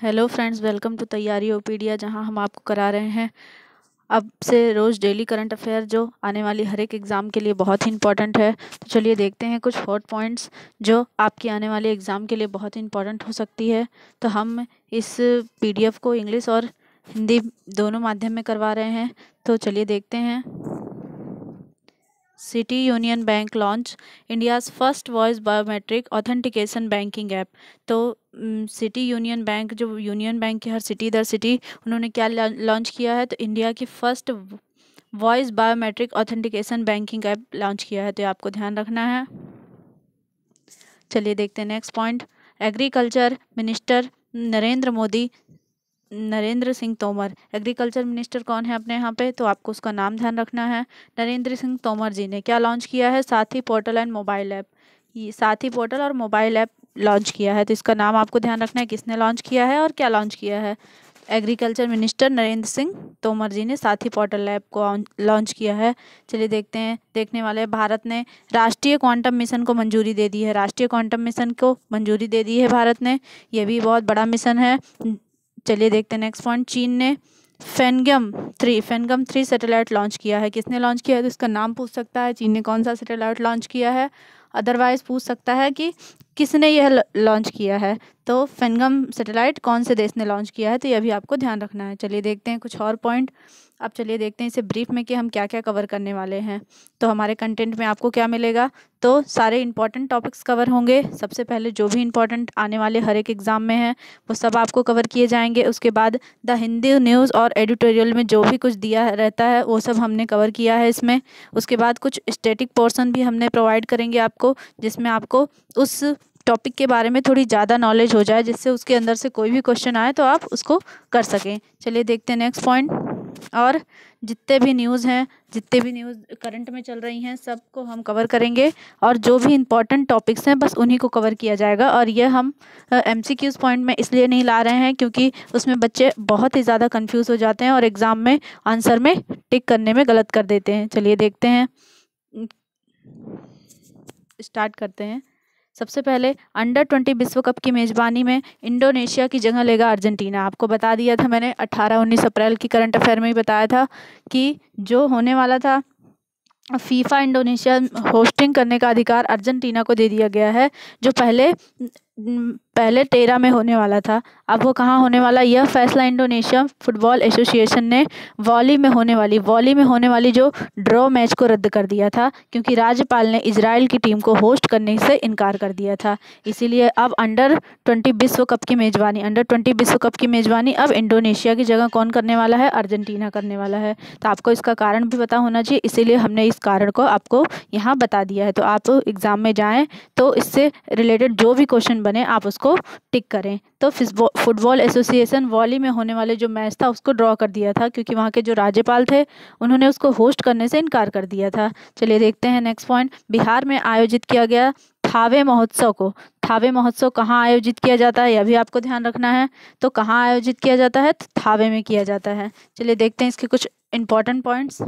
hello friends welcome to तैयारी ओपीडिया जहां हम आपको करा रहे हैं अब से रोज़ डेली करंट अफेयर जो आने वाली हर एक एग्ज़ाम के लिए बहुत ही इंपॉर्टेंट है तो चलिए देखते हैं कुछ हॉट पॉइंट्स जो आपकी आने वाले एग्ज़ाम के लिए बहुत इंपॉर्टेंट हो सकती है तो हम इस पीडीएफ को इंग्लिश और हिंदी दोनों माध्यम में करवा रहे हैं तो चलिए देखते हैं City Union Bank launch India's first voice biometric authentication banking app तो सिटी यूनियन बैंक जो यूनियन बैंक की हर सिटी दर सिटी उन्होंने क्या लॉन्च किया है तो इंडिया की first voice biometric authentication banking app launch किया है तो आपको ध्यान रखना है चलिए देखते हैं next point agriculture minister Narendra Modi Narendra Singh Tomar agriculture minister कौन है अपने यहाँ पे तो आपको उसका नाम ध्यान रखना है नरेंद्र सिंह तोमर जी ने क्या लॉन्च किया है साथी पोर्टल एंड मोबाइल ऐप ये साथी पोर्टल और मोबाइल ऐप लॉन्च किया है तो इसका नाम आपको ध्यान रखना है किसने लॉन्च किया है और क्या लॉन्च किया है एग्रीकल्चर मिनिस्टर नरेंद्र सिंह तोमर जी ने साथी पोर्टल ऐप को लॉन्च किया है चलिए देखते हैं देखने वाले भारत ने राष्ट्रीय क्वांटम मिशन को मंजूरी दे दी है राष्ट्रीय क्वांटम मिशन को मंजूरी दे दी है भारत ने यह भी बहुत बड़ा मिशन है चलिए देखते हैं नेक्स्ट पॉइंट चीन ने Fengyun three Fengyun three satellite launch किया है किसने लॉन्च किया है तो इसका नाम पूछ सकता है चीन ने कौन सा सैटेलाइट लॉन्च किया है अदरवाइज पूछ सकता है कि किसने यह लॉन्च किया है तो फेनगम सैटेलाइट कौन से देश ने लॉन्च किया है तो यह भी आपको ध्यान रखना है चलिए देखते हैं कुछ और पॉइंट अब चलिए देखते हैं इसे ब्रीफ में कि हम क्या क्या कवर करने वाले हैं तो हमारे कंटेंट में आपको क्या मिलेगा तो सारे इंपॉर्टेंट टॉपिक्स कवर होंगे सबसे पहले जो भी इंपॉर्टेंट आने वाले हर एक एग्ज़ाम में हैं वो सब आपको कवर किए जाएंगे उसके बाद द हिंदी न्यूज़ और एडिटोरियल में जो भी कुछ दिया रहता है वो सब हमने कवर किया है इसमें उसके बाद कुछ स्टेटिक पोर्सन भी हमने प्रोवाइड करेंगे आपको जिसमें आपको उस टॉपिक के बारे में थोड़ी ज़्यादा नॉलेज हो जाए जिससे उसके अंदर से कोई भी क्वेश्चन आए तो आप उसको कर सकें चलिए देखते हैं नेक्स्ट पॉइंट और जितने भी न्यूज़ हैं जितने भी न्यूज़ करंट में चल रही हैं सबको हम कवर करेंगे और जो भी इम्पोर्टेंट टॉपिक्स हैं बस उन्हीं को कवर किया जाएगा और यह हम एम सी क्यूज़ पॉइंट में इसलिए नहीं ला रहे हैं क्योंकि उसमें बच्चे बहुत ही ज़्यादा कन्फ्यूज़ हो जाते हैं और एग्ज़ाम में आंसर में टिक करने में गलत कर देते हैं चलिए देखते हैं स्टार्ट करते हैं सबसे पहले अंडर ट्वेंटी विश्व कप की मेज़बानी में इंडोनेशिया की जगह लेगा अर्जेंटीना आपको बता दिया था मैंने 18-19 अप्रैल की करंट अफेयर में ही बताया था कि जो होने वाला था फीफा इंडोनेशिया होस्टिंग करने का अधिकार अर्जेंटीना को दे दिया गया है जो पहले पहले तेरह में होने वाला था अब वो कहाँ होने वाला यह फैसला इंडोनेशिया फुटबॉल एसोसिएशन ने वॉली में होने वाली वॉली में होने वाली जो ड्रॉ मैच को रद्द कर दिया था क्योंकि राज्यपाल ने इसराइल की टीम को होस्ट करने से इनकार कर दिया था इसीलिए अब अंडर ट्वेंटी विश्व कप की मेज़बानी अंडर ट्वेंटी विश्व कप की मेज़बानी अब इंडोनेशिया की जगह कौन करने वाला है अर्जेंटीना करने वाला है तो आपको इसका कारण भी पता होना चाहिए इसीलिए हमने इस कारण को आपको यहाँ बता दिया है तो आप एग्ज़ाम में जाएँ तो इससे रिलेटेड जो भी क्वेश्चन बने आप उसको उसको टिक करें तो फुटबॉल एसोसिएशन वॉली में होने वाले जो मैच था उसको ड्रॉ कर दिया था क्योंकि वहाँ के जो राज्यपाल थे उन्होंने उसको होस्ट करने से इनकार कर दिया था चलिए देखते हैं नेक्स्ट पॉइंट बिहार में आयोजित किया गया थावे महोत्सव को थावे महोत्सव कहाँ आयोजित किया जाता है यह भी आपको ध्यान रखना है तो कहाँ आयोजित किया जाता है तो थावे में किया जाता है चलिए देखते हैं इसके कुछ इम्पॉर्टेंट पॉइंट्स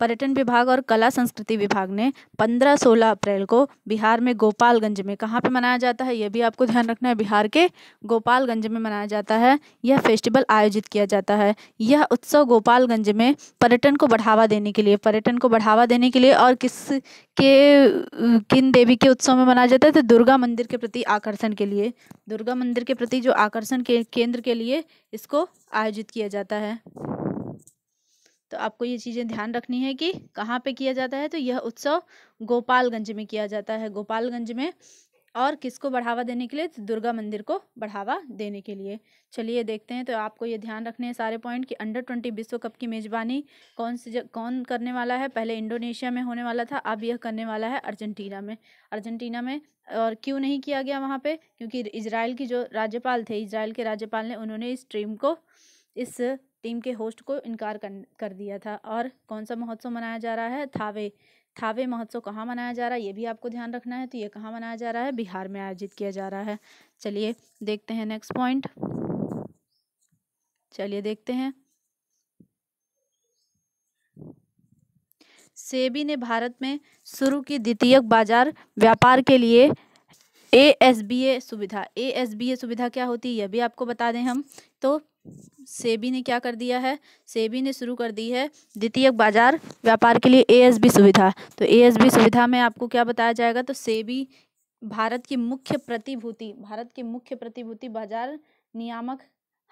पर्यटन विभाग और कला संस्कृति विभाग ने 15-16 अप्रैल को बिहार में गोपालगंज में कहाँ पे मनाया जाता है यह भी आपको ध्यान रखना है बिहार के गोपालगंज में मनाया जाता है यह फेस्टिवल आयोजित किया जाता है यह उत्सव गोपालगंज में पर्यटन को बढ़ावा देने के लिए पर्यटन को बढ़ावा देने के लिए और किस के किन देवी के उत्सव में मनाया जाता है तो दुर्गा मंदिर के प्रति आकर्षण के लिए दुर्गा मंदिर के प्रति जो आकर्षण के केंद्र के लिए इसको आयोजित किया जाता है तो आपको ये चीज़ें ध्यान रखनी है कि कहाँ पे किया जाता है तो यह उत्सव गोपालगंज में किया जाता है गोपालगंज में और किसको बढ़ावा देने के लिए तो दुर्गा मंदिर को बढ़ावा देने के लिए चलिए देखते हैं तो आपको ये ध्यान रखने हैं सारे पॉइंट कि अंडर ट्वेंटी विश्व कप की मेज़बानी कौन से कौन करने वाला है पहले इंडोनेशिया में होने वाला था अब यह करने वाला है अर्जेंटीना में अर्जेंटीना में और क्यों नहीं किया गया वहाँ पर क्योंकि इसराइल की जो राज्यपाल थे इसराइल के राज्यपाल ने उन्होंने इस ट्रीम को इस टीम के होस्ट को इनकार कर दिया था और कौन सा महोत्सव मनाया जा रहा है थावे थावे महोत्सव कहाँ मनाया जा रहा है ये भी आपको ध्यान रखना है तो ये कहाँ मनाया जा रहा है बिहार में आयोजित किया जा रहा है चलिए देखते हैं नेक्स्ट पॉइंट चलिए देखते हैं सेबी ने भारत में शुरू की द्वितीयक बाजार व्यापार के लिए ए एस बी ए सुविधा ए एस बी ए सुविधा क्या होती है यह भी आपको बता दें हम तो सेबी ने क्या कर दिया है सेबी ने शुरू कर दी है द्वितीय बाजार व्यापार के लिए एएसबी सुविधा तो एएसबी सुविधा में आपको क्या बताया जाएगा तो सेबी भारत की मुख्य प्रतिभूति भारत की मुख्य प्रतिभूति बाजार नियामक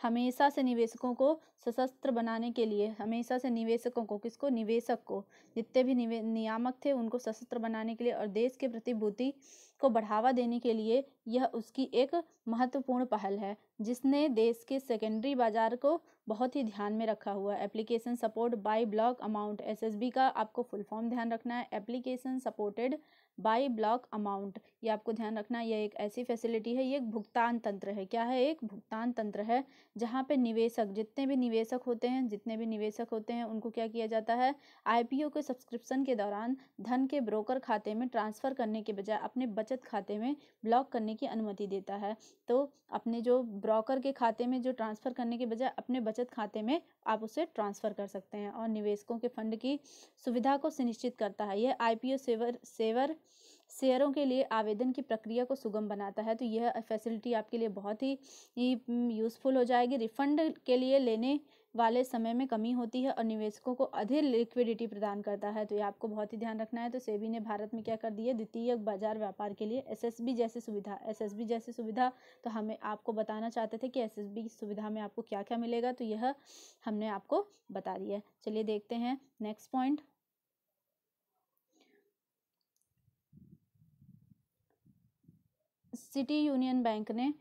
हमेशा से निवेशकों को सशस्त्र बनाने के लिए हमेशा से निवेशकों को किसको निवेशक को जितने भी निवे नियामक थे उनको सशस्त्र बनाने के लिए और देश के प्रतिभूति को बढ़ावा देने के लिए यह उसकी एक महत्वपूर्ण पहल है जिसने देश के सेकेंडरी बाजार को बहुत ही ध्यान में रखा हुआ है application support by block amount SSB का आपको फुल फॉर्म ध्यान रखना है application supported by block amount ये आपको ध्यान रखना है यह एक ऐसी फैसिलिटी है ये एक भुगतान तंत्र है क्या है एक भुगतान तंत्र है जहाँ पे निवेशक जितने भी निवेशक होते हैं जितने भी निवेशक होते हैं उनको क्या किया जाता है आईपीओ के सब्सक्रिप्शन के दौरान धन के ब्रोकर खाते में ट्रांसफ़र करने के बजाय अपने बचत बचत खाते में ब्लॉक करने की अनुमति देता है तो अपने जो ब्रोकर के खाते में जो ट्रांसफ़र करने के बजाय अपने बचत खाते में आप उसे ट्रांसफ़र कर सकते हैं और निवेशकों के फंड की सुविधा को सुनिश्चित करता है यह आई पी सेवर सेवर शेयरों के लिए आवेदन की प्रक्रिया को सुगम बनाता है तो यह फैसिलिटी आपके लिए बहुत ही यूज़फुल हम्म, हो जाएगी रिफंड के लिए लेने वाले समय में कमी होती है और निवेशकों को अधिक लिक्विडिटी प्रदान करता है तो ये आपको बहुत ही ध्यान रखना है तो सेबी ने भारत में क्या कर दिया द्वितीय बाजार व्यापार के लिए एसएसबी जैसी सुविधा एसएसबी जैसी सुविधा तो हमें आपको बताना चाहते थे कि एसएसबी सुविधा में आपको क्या क्या मिलेगा तो यह हमने आपको बता दिया चलिए देखते हैं next point City Union Bank ने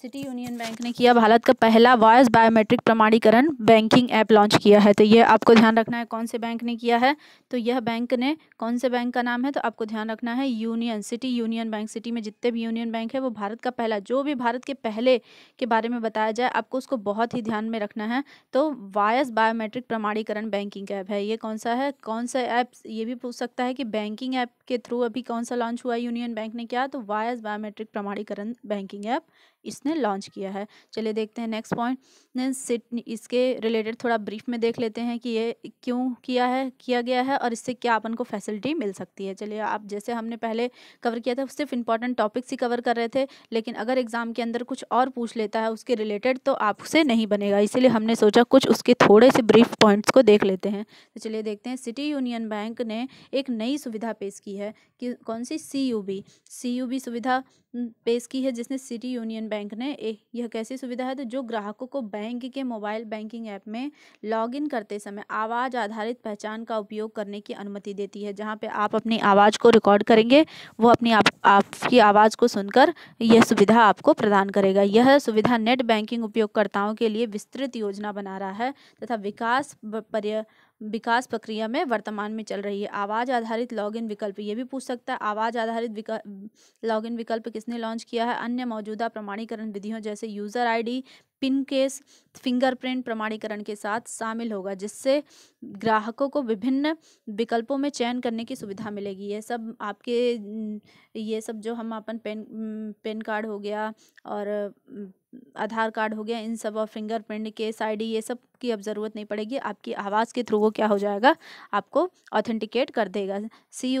सिटी यूनियन बैंक ने किया भारत का पहला वॉयस बायोमेट्रिक प्रमाणीकरण बैंकिंग ऐप लॉन्च किया है तो ये आपको ध्यान रखना है कौन से बैंक ने किया है तो यह बैंक ने कौन से बैंक का नाम है तो आपको ध्यान रखना है union City Union Bank city में जितने भी यूनियन बैंक है वो भारत का पहला जो भी भारत के पहले के बारे में बताया जाए आपको उसको बहुत ही ध्यान में रखना है तो वायस बायोमेट्रिक प्रमाणीकरण बैंकिंग ऐप है ये कौन सा है कौन सा ऐप ये भी पूछ सकता है कि बैंकिंग ऐप के थ्रू अभी कौन सा लॉन्च हुआ यूनियन बैंक ने किया तो वायस बायोमेट्रिक प्रमाणीकरण बैंकिंग ऐप इसने लॉन्च किया है चलिए देखते हैं नेक्स्ट पॉइंट इसके रिलेटेड थोड़ा ब्रीफ में देख लेते हैं कि ये क्यों किया है किया गया है और इससे क्या अपन को फैसिलिटी मिल सकती है चलिए आप जैसे हमने पहले कवर किया था सिर्फ इंपॉर्टेंट टॉपिक्स ही कवर कर रहे थे लेकिन अगर एग्ज़ाम के अंदर कुछ और पूछ लेता है उसके रिलेटेड तो आपसे नहीं बनेगा इसीलिए हमने सोचा कुछ उसके थोड़े से ब्रीफ पॉइंट्स को देख लेते हैं तो चलिए देखते हैं सिटी यूनियन बैंक ने एक नई सुविधा पेश की है कि कौन सी सी यू बी सुविधा पेश की है जिसने सिटी यूनियन बैंक ने यह कैसी सुविधा है तो जो ग्राहकों को बैंक के मोबाइल बैंकिंग ऐप में लॉगिन करते समय आवाज़ आधारित पहचान का उपयोग करने की अनुमति देती है जहाँ पे आप अपनी आवाज़ को रिकॉर्ड करेंगे वो अपनी आप, आपकी आवाज़ को सुनकर यह सुविधा आपको प्रदान करेगा यह सुविधा नेट बैंकिंग उपयोगकर्ताओं के लिए विस्तृत योजना बना रहा है तथा विकास पर्य विकास प्रक्रिया में वर्तमान में चल रही है आवाज़ आधारित लॉगिन विकल्प ये भी पूछ सकता है आवाज़ आधारित लॉगिन विकल्प किसने लॉन्च किया है अन्य मौजूदा प्रमाणीकरण विधियों जैसे user ID pin case fingerprint प्रमाणीकरण के साथ शामिल होगा जिससे ग्राहकों को विभिन्न विकल्पों में चयन करने की सुविधा मिलेगी ये सब आपके ये सब जो हम अपन पेन पेन कार्ड हो गया और आधार कार्ड हो गया इन सब और फिंगरप्रिंट केस आईडी ये सब की अब ज़रूरत नहीं पड़ेगी आपकी आवाज़ के थ्रू वो क्या हो जाएगा आपको ऑथेंटिकेट कर देगा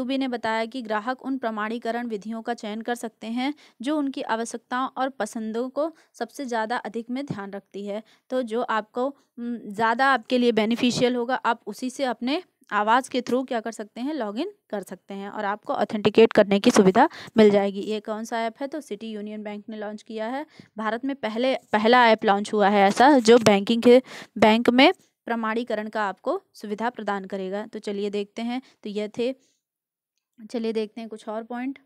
बी ने बताया कि ग्राहक उन प्रमाणीकरण विधियों का चयन कर सकते हैं जो उनकी आवश्यकताओं और पसंदों को सबसे ज़्यादा अधिक में ध्यान रखती है तो जो आपको ज़्यादा आपके लिए बेनिफिशियल होगा आप उसी से अपने आवाज़ के थ्रू क्या कर सकते हैं लॉगिन कर सकते हैं और आपको ऑथेंटिकेट करने की सुविधा मिल जाएगी ये कौन सा ऐप है तो सिटी यूनियन बैंक ने लॉन्च किया है भारत में पहले पहला ऐप लॉन्च हुआ है ऐसा जो बैंकिंग के बैंक में प्रमाणीकरण का आपको सुविधा प्रदान करेगा तो चलिए देखते हैं तो यह थे चलिए देखते हैं कुछ और पॉइंट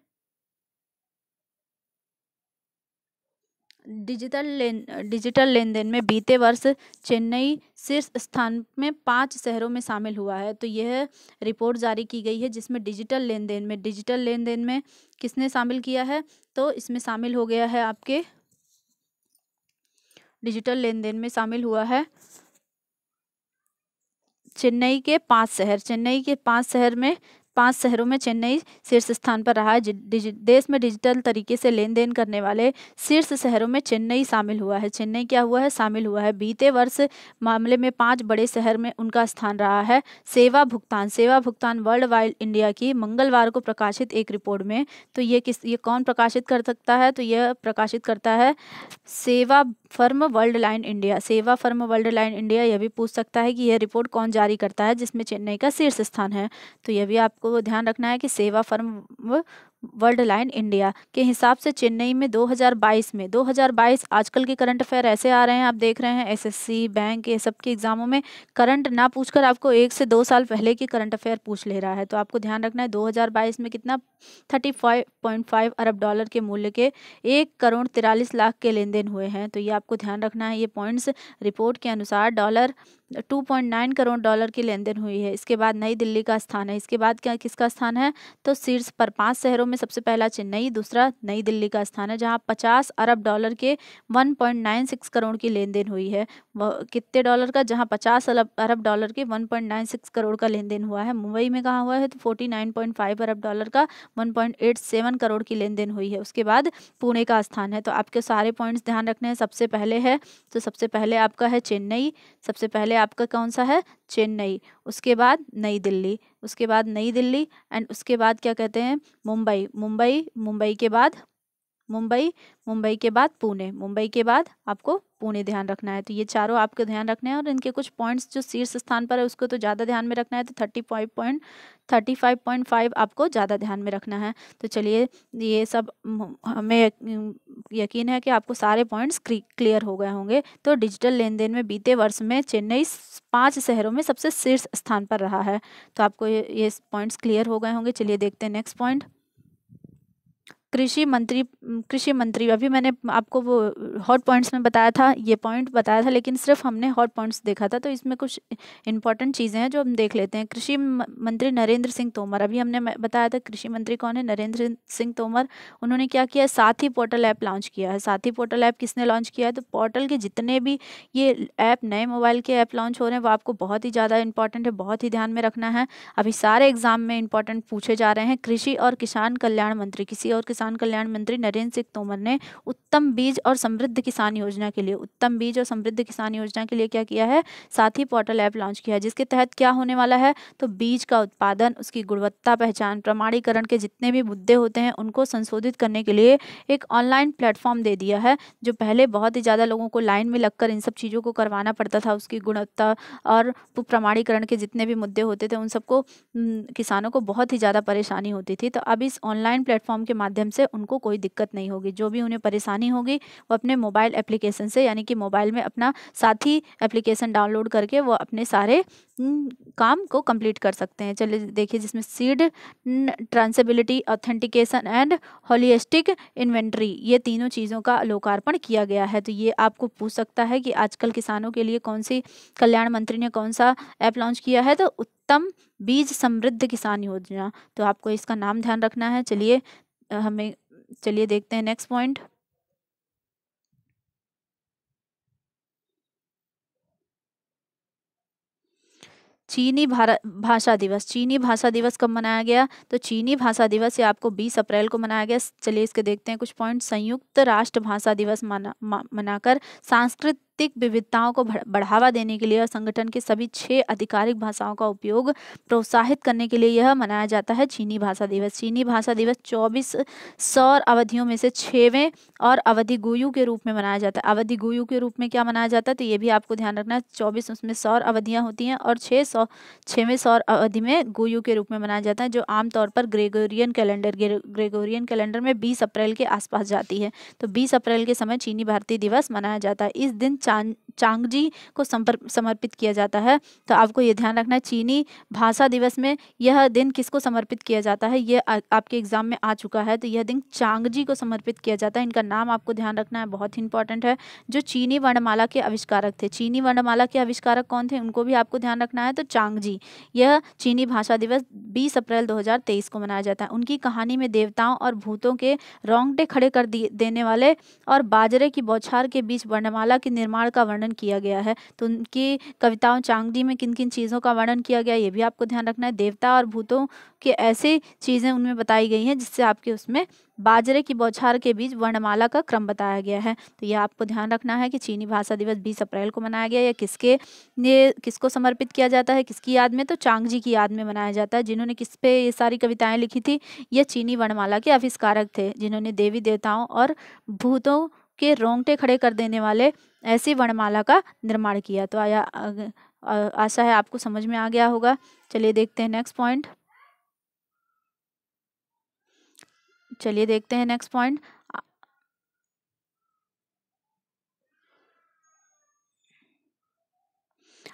डिजिटल लेन डिजिटल लेन देन में बीते वर्ष चेन्नई शीर्ष स्थान में पांच शहरों में शामिल हुआ है तो यह रिपोर्ट जारी की गई है जिसमें डिजिटल लेन देन में डिजिटल लेन देन में किसने शामिल किया है तो इसमें शामिल हो गया है आपके डिजिटल लेन देन में शामिल हुआ है चेन्नई के पांच शहर चेन्नई के पांच शहर में पांच शहरों में चेन्नई शीर्ष स्थान पर रहा है देश में डिजिटल तरीके से लेन देन करने वाले शीर्ष शहरों में चेन्नई शामिल हुआ है चेन्नई क्या हुआ है शामिल हुआ है बीते वर्ष मामले में पांच बड़े शहर में उनका स्थान रहा है सेवा भुगतान सेवा भुगतान वर्ल्ड वाइड इंडिया की मंगलवार को प्रकाशित एक रिपोर्ट में तो ये किस ये कौन प्रकाशित कर सकता है तो यह प्रकाशित करता है सेवा फर्म वर्ल्ड लाइन इंडिया सेवा फर्म वर्ल्ड लाइन इंडिया यह भी पूछ सकता है कि यह रिपोर्ट कौन जारी करता है जिसमें चेन्नई का शीर्ष स्थान है तो यह भी आपको आपको ध्यान रखना है कि सेवा फर्म वर्ल्ड लाइन इंडिया के हिसाब से चेन्नई में 2022 में 2022 आजकल के करंट अफेयर ऐसे आ रहे हैं आप देख रहे हैं एसएससी बैंक ये सब के एग्जामों में करंट ना पूछकर आपको एक से दो साल पहले के करंट अफेयर पूछ ले रहा है तो आपको ध्यान रखना है 2022 में कितना 35.5 अरब डॉलर के मूल्य के एक करोड़ तिरालीस लाख के लेन हुए हैं तो ये आपको ध्यान रखना है ये पॉइंट्स रिपोर्ट के अनुसार डॉलर 2.9 करोड़ डॉलर की लेन देन हुई है इसके बाद नई दिल्ली का स्थान है इसके बाद क्या किसका स्थान है तो शीर्ष पर पांच शहरों में सबसे पहला चेन्नई दूसरा नई दिल्ली का स्थान है जहाँ पचास अरब डॉलर के 1.96 करोड़ की लेन देन हुई है कितने डॉलर का जहाँ पचास अरब अरब डॉलर के 1.96 करोड़ का लेन देन हुआ है मुंबई में कहा हुआ है तो फाइव अरब डॉलर का सेवन करोड़ की लेन देन हुई है उसके बाद पुणे का स्थान है तो आपके सारे पॉइंट्स ध्यान रखने हैं सबसे पहले है तो सबसे पहले आपका है चेन्नई सबसे पहले आपका कौन सा है चेन्नई उसके बाद नई दिल्ली उसके बाद नई दिल्ली एंड उसके बाद क्या कहते हैं मुंबई मुंबई मुंबई के बाद मुंबई मुंबई के बाद पुणे मुंबई के बाद आपको पुणे ध्यान रखना है तो ये चारों आपको ध्यान रखना है और इनके कुछ पॉइंट्स जो शीर्ष स्थान पर है उसको तो ज़्यादा ध्यान में रखना है तो thirty five point thirty five point five आपको ज़्यादा ध्यान में रखना है तो चलिए ये सब हमें यकीन है कि आपको सारे पॉइंट्स क्लियर हो गए होंगे तो डिजिटल लेन देन में बीते वर्ष में चेन्नई पाँच शहरों में सबसे शीर्ष स्थान पर रहा है तो आपको ये, ये पॉइंट्स क्लियर हो गए होंगे चलिए देखते हैं नेक्स्ट पॉइंट कृषि मंत्री कृषि मंत्री अभी मैंने आपको वो हॉट पॉइंट्स में बताया था ये पॉइंट बताया था लेकिन सिर्फ हमने हॉट पॉइंट्स देखा था तो इसमें कुछ इंपॉर्टेंट चीज़ें हैं जो हम देख लेते हैं कृषि मंत्री नरेंद्र सिंह तोमर अभी हमने बताया था कृषि मंत्री कौन है नरेंद्र सिंह तोमर उन्होंने क्या किया है साथी पोर्टल ऐप लॉन्च किया है साथी पोर्टल ऐप किसने लॉन्च किया है तो पोर्टल के जितने भी ये ऐप नए मोबाइल के ऐप लॉन्च हो रहे हैं वो आपको बहुत ही ज़्यादा इंपॉर्टेंट है बहुत ही ध्यान में रखना है अभी सारे एग्जाम में इंपॉर्टेंट पूछे जा रहे हैं कृषि और किसान कल्याण मंत्री किसी और किसी किसान कल्याण मंत्री नरेंद्र सिंह तोमर ने उत्तम बीज और समृद्ध किसान योजना के लिए उत्तम बीज और समृद्ध किसान योजना के लिए क्या किया है साथ ही पोर्टल ऐप लॉन्च किया है जिसके तहत क्या होने वाला है तो बीज का उत्पादन उसकी गुणवत्ता पहचान प्रमाणीकरण के जितने भी मुद्दे होते हैं उनको संशोधित करने के लिए एक ऑनलाइन प्लेटफॉर्म दे दिया है जो पहले बहुत ही ज़्यादा लोगों को लाइन में लगकर इन सब चीज़ों को करवाना पड़ता था उसकी गुणवत्ता और प्रमाणीकरण के जितने भी मुद्दे होते थे उन सबको किसानों को बहुत ही ज़्यादा परेशानी होती थी तो अब इस ऑनलाइन प्लेटफॉर्म के माध्यम माध्यम से उनको कोई दिक्कत नहीं होगी जो भी उन्हें परेशानी होगी वो अपने मोबाइल एप्लीकेशन से यानी कि मोबाइल में अपना साथी एप्लीकेशन डाउनलोड करके वो अपने सारे काम को कंप्लीट कर सकते हैं चलिए देखिए जिसमें seed traceability authentication and holistic inventory ये तीनों चीज़ों का लोकार्पण किया गया है तो ये आपको पूछ सकता है कि आजकल किसानों के लिए कौन सी कल्याण मंत्री ने कौन सा ऐप लॉन्च किया है तो उत्तम बीज समृद्ध किसान योजना तो आपको इसका नाम ध्यान रखना है चलिए हमें चलिए देखते हैं नेक्स्ट पॉइंट चीनी भाषा दिवस चीनी भाषा दिवस कब मनाया गया तो चीनी भाषा दिवस ये आपको 20 अप्रैल को मनाया गया चलिए इसके देखते हैं कुछ पॉइंट संयुक्त राष्ट्र भाषा दिवस मना मनाकर सांस्कृत साहित्यिक विविधताओं को बढ़ावा देने के लिए और संगठन के सभी छह आधिकारिक भाषाओं का उपयोग प्रोत्साहित करने के लिए यह मनाया जाता है चीनी भाषा दिवस चीनी भाषा दिवस चौबीस सौर अवधियों में से छवें और अवधि गुयु के रूप में मनाया जाता है अवधि गुयु के रूप में क्या मनाया जाता है तो ये भी आपको ध्यान रखना है चौबीस उसमें सौर अवधियाँ होती हैं और छः सौ छवें सौर अवधि में गुयु के रूप में मनाया जाता है जो आमतौर पर ग्रेगोरियन कैलेंडर ग्रेगोरियन कैलेंडर में बीस अप्रैल के आसपास जाती है तो बीस अप्रैल के समय चीनी भारतीय दिवस मनाया जाता है इस दिन 山 चांगजी को समर्पित किया जाता है तो आपको ये ध्यान रखना है चीनी भाषा दिवस में यह दिन किसको समर्पित किया जाता है ये आपके एग्जाम में आ चुका है तो यह दिन चांगजी को समर्पित किया जाता है इनका नाम आपको ध्यान रखना है बहुत ही इंपॉर्टेंट है जो चीनी वर्णमाला के आविष्कारक थे चीनी वर्णमाला के आविष्कारक कौन थे उनको भी आपको ध्यान रखना है तो चांगजी यह चीनी भाषा दिवस बीस अप्रैल दो को मनाया जाता है उनकी कहानी में देवताओं और भूतों के रोंगटे खड़े कर देने वाले और बाजरे की बौछार के बीच वर्णमाला के निर्माण का वर्णन किया गया है तो उनकी कविताओं चांगदी में किन किन चीज़ों का वर्णन किया गया ये भी आपको ध्यान रखना है देवता और भूतों के ऐसी चीज़ें उनमें बताई गई हैं जिससे आपके उसमें बाजरे की बौछार के बीच वर्णमाला का क्रम बताया गया है तो यह आपको ध्यान रखना है कि चीनी भाषा दिवस 20 अप्रैल को मनाया गया या किसके ये किसको समर्पित किया जाता है किसकी याद में तो चांगजी की याद में मनाया जाता है जिन्होंने किस पे ये सारी कविताएं लिखी थी यह चीनी वर्णमाला के आविष्कारक थे जिन्होंने देवी देवताओं और भूतों के रोंगटे खड़े कर देने वाले ऐसी वर्णमाला का निर्माण किया तो आया आशा है आपको समझ में आ गया होगा चलिए देखते हैं नेक्स्ट पॉइंट चलिए देखते हैं नेक्स्ट पॉइंट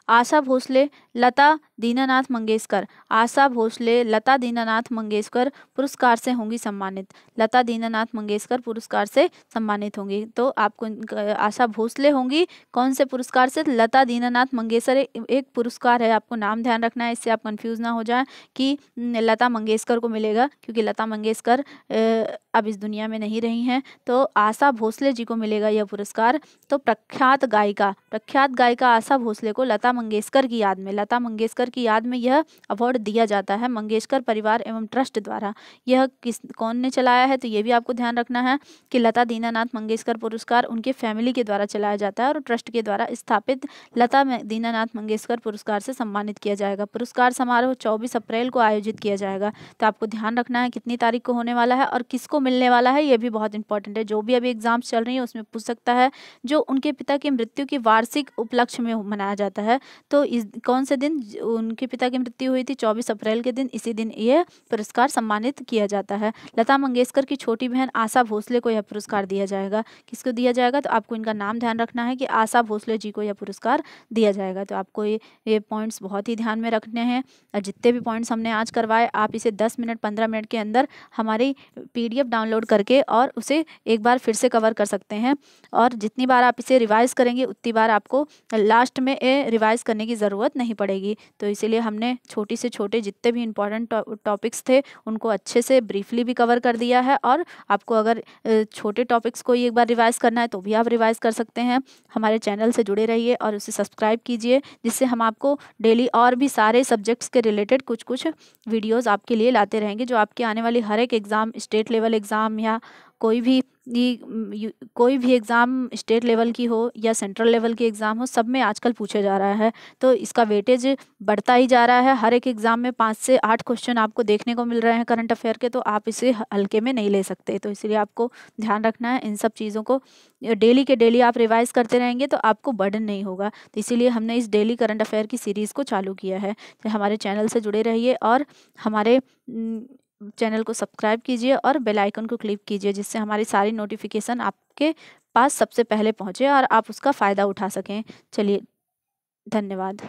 आशा भोसले लता दीनानाथ मंगेशकर आशा भोसले लता दीनानाथ मंगेशकर पुरस्कार से होंगी सम्मानित लता दीनानाथ मंगेशकर पुरस्कार से सम्मानित होंगी तो आपको आशा भोसले होंगी कौन से पुरस्कार से लता दीनानाथ मंगेशकर एक पुरस्कार है आपको नाम ध्यान रखना है इससे आप कंफ्यूज ना हो जाए कि लता मंगेशकर को मिलेगा क्योंकि लता मंगेशकर अब इस दुनिया में नहीं रही हैं तो आशा भोसले जी को मिलेगा यह पुरस्कार तो प्रख्यात गायिका प्रख्यात गायिका आशा भोसले को लता मंगेशकर की याद में लता मंगेशकर की याद में यह अवार्ड दिया जाता है मंगेशकर परिवार एवं ट्रस्ट द्वारा यह किस कौन ने चलाया है तो यह भी आपको ध्यान रखना है कि लता दीनानाथ मंगेशकर पुरस्कार उनके फैमिली के द्वारा चलाया जाता है और ट्रस्ट के द्वारा स्थापित लता दीनानाथ मंगेशकर पुरस्कार से सम्मानित किया जाएगा पुरस्कार समारोह चौबीस अप्रैल को आयोजित किया जाएगा तो आपको ध्यान रखना है कितनी तारीख को होने वाला है और किसको मिलने वाला है यह भी बहुत इंपॉर्टेंट है जो भी अभी एग्जाम्स चल रही है उसमें पूछ सकता है जो उनके पिता की मृत्यु की वार्षिक उपलक्ष्य में मनाया जाता है तो इस कौन से दिन उनके पिता की मृत्यु हुई थी चौबीस अप्रैल के दिन इसी दिन यह पुरस्कार सम्मानित किया जाता है लता मंगेशकर की छोटी बहन आशा भोसले को यह पुरस्कार दिया जाएगा किसको दिया जाएगा तो आपको इनका नाम ध्यान रखना है कि आशा भोसले जी को यह पुरस्कार दिया जाएगा तो आपको ये ये पॉइंट्स बहुत ही ध्यान में रखने हैं और जितने भी पॉइंट्स हमने आज करवाए आप इसे दस मिनट पंद्रह मिनट के अंदर हमारी पी डाउनलोड करके और उसे एक बार फिर से कवर कर सकते हैं और जितनी बार आप इसे रिवाइज़ करेंगे उतनी बार आपको लास्ट में रिवाइज रिवाइज करने की ज़रूरत नहीं पड़ेगी तो इसीलिए हमने छोटी से छोटे जितने भी इंपॉर्टेंट टॉपिक्स थे उनको अच्छे से ब्रीफली भी कवर कर दिया है और आपको अगर छोटे टॉपिक्स को एक बार रिवाइज़ करना है तो भी आप रिवाइज़ कर सकते हैं हमारे चैनल से जुड़े रहिए और उसे सब्सक्राइब कीजिए जिससे हम आपको डेली और भी सारे सब्जेक्ट्स के रिलेटेड कुछ कुछ वीडियोज़ आपके लिए लाते रहेंगे जो आपके आने वाली हर एक एग्ज़ाम स्टेट लेवल एग्ज़ाम या कोई भी ये कोई भी एग्ज़ाम स्टेट लेवल की हो या सेंट्रल लेवल की एग्ज़ाम हो सब में आजकल पूछा जा रहा है तो इसका वेटेज बढ़ता ही जा रहा है हर एक एग्ज़ाम में पाँच से आठ क्वेश्चन आपको देखने को मिल रहे हैं करंट अफेयर के तो आप इसे हल्के में नहीं ले सकते तो इसलिए आपको ध्यान रखना है इन सब चीज़ों को डेली के डेली आप रिवाइज़ करते रहेंगे तो आपको बर्डन नहीं होगा तो इसीलिए हमने इस डेली करंट अफेयर की सीरीज़ को चालू किया है तो हमारे चैनल से जुड़े रहिए और हमारे चैनल को सब्सक्राइब कीजिए और बेल आइकन को क्लिक कीजिए जिससे हमारी सारी नोटिफिकेशन आपके पास सबसे पहले पहुंचे और आप उसका फ़ायदा उठा सकें चलिए धन्यवाद